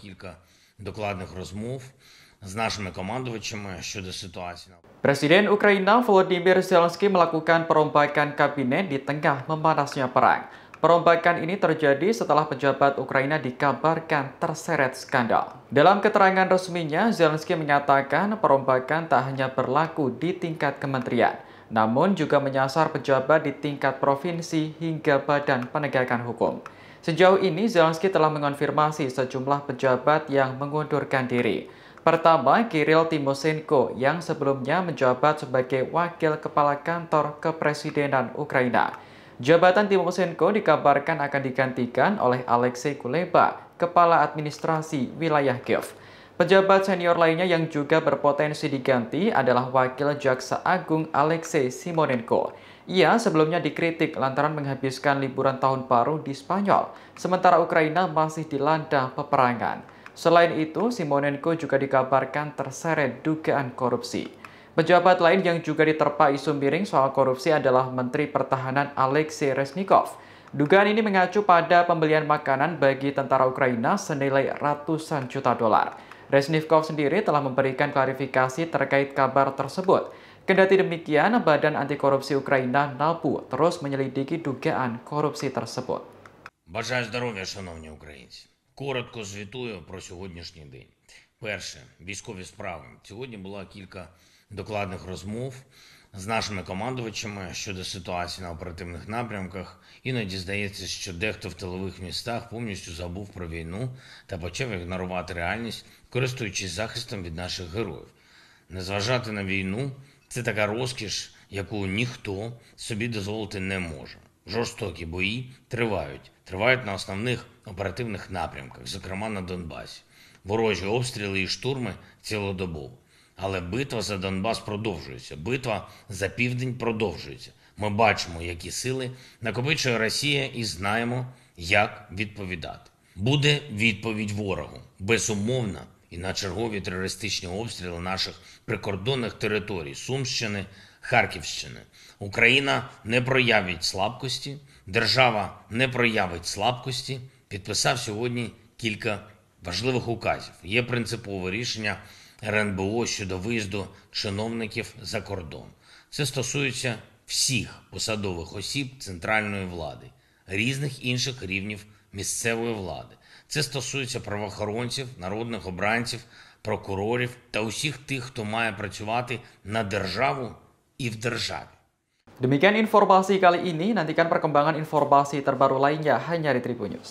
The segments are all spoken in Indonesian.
кілька докладних розмов з нашими командувачами щодо ситуації. Presiden Ukraina Volodymyr Zelensky melakukan perombakan kabinet di tengah memanasnya perang. Perombakan ini terjadi setelah pejabat Ukraina dikabarkan terseret skandal. Dalam keterangan resminya, Zelensky menyatakan perombakan tak hanya berlaku di tingkat kementerian, namun juga menyasar pejabat di tingkat provinsi hingga badan penegakan hukum. Sejauh ini, Zelensky telah mengonfirmasi sejumlah pejabat yang mengundurkan diri. Pertama, Kirill Timosenko yang sebelumnya menjabat sebagai wakil kepala kantor kepresidenan Ukraina. Jabatan Timosenko dikabarkan akan digantikan oleh Alexei Kuleba, kepala administrasi wilayah Kiev. Pejabat senior lainnya yang juga berpotensi diganti adalah Wakil Jaksa Agung Alexei Simonenko. Ia sebelumnya dikritik lantaran menghabiskan liburan tahun baru di Spanyol, sementara Ukraina masih dilanda peperangan. Selain itu, Simonenko juga dikabarkan terseret dugaan korupsi. Pejabat lain yang juga diterpa isu miring soal korupsi adalah Menteri Pertahanan Alexei Resnikov. Dugaan ini mengacu pada pembelian makanan bagi tentara Ukraina senilai ratusan juta dolar. Resnifkov sendiri telah memberikan klarifikasi terkait kabar tersebut. Kendati demikian, Badan Anti Korupsi Ukraina NAPU terus menyelidiki dugaan korupsi tersebut. Бажаю здоров'я, шановні українці. Коротко звітую про сьогоднішній день. Перше військові справи сьогодні було кілька докладних розмов з нашими командувачами щодо ситуації на оперативних напрямках. Іноді здається, що дехто в тилових містах повністю забув про війну та почав ігнорувати реальність, користуючись захистом від наших героїв. Не зважати на війну це така розкіш, яку ніхто собі дозволити не може. Жорстокі бої тривають, тривають на основних оперативних напрямках, зокрема на Донбасі ворожі обстріли і штурми цілодобово. Але битва за Донбас продовжується. Битва за південь продовжується. Ми бачимо, які сили накопичує Росія, і знаємо, як відповідати. Буде відповідь ворогу безумовна і на чергові терористичні обстріли наших прикордонних територій Сумщини, Харківщини. Україна не проявить слабкості, держава не проявить слабкості. Підписав сьогодні кілька важливих указів. Є принципове рішення РНБО щодо виїзду чиновників за кордон. Це стосується всіх посадових осіб центральної влади, різних інших рівнів місцевої влади. Це стосується правоохоронців, народних обранців, прокурорів та усіх тих, хто має працювати на державу і в державі. Demikian informasi kali ini, nantikan perkembangan informasi terbaru lainnya hanya di Tribun News.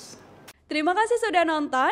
Terima kasih sudah nonton.